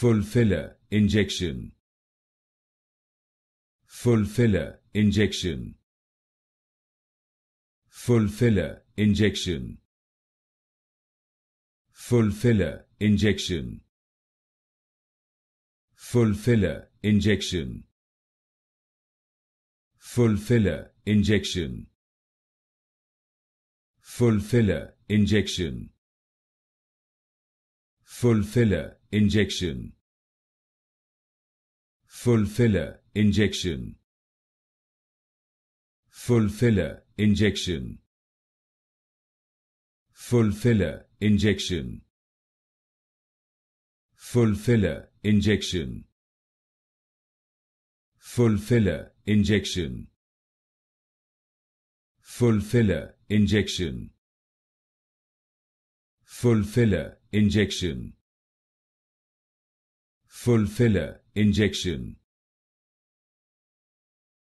Fulfiller injection. Fulfiller injection. Fulfiller injection. Fulfiller injection. Fulfiller injection. Fulfiller injection. Fulfiller injection injection fulfiller injection fulfiller injection fulfiller injection fulfiller injection fulfiller injection fulfiller injection fulfiller injection fulfiller, injection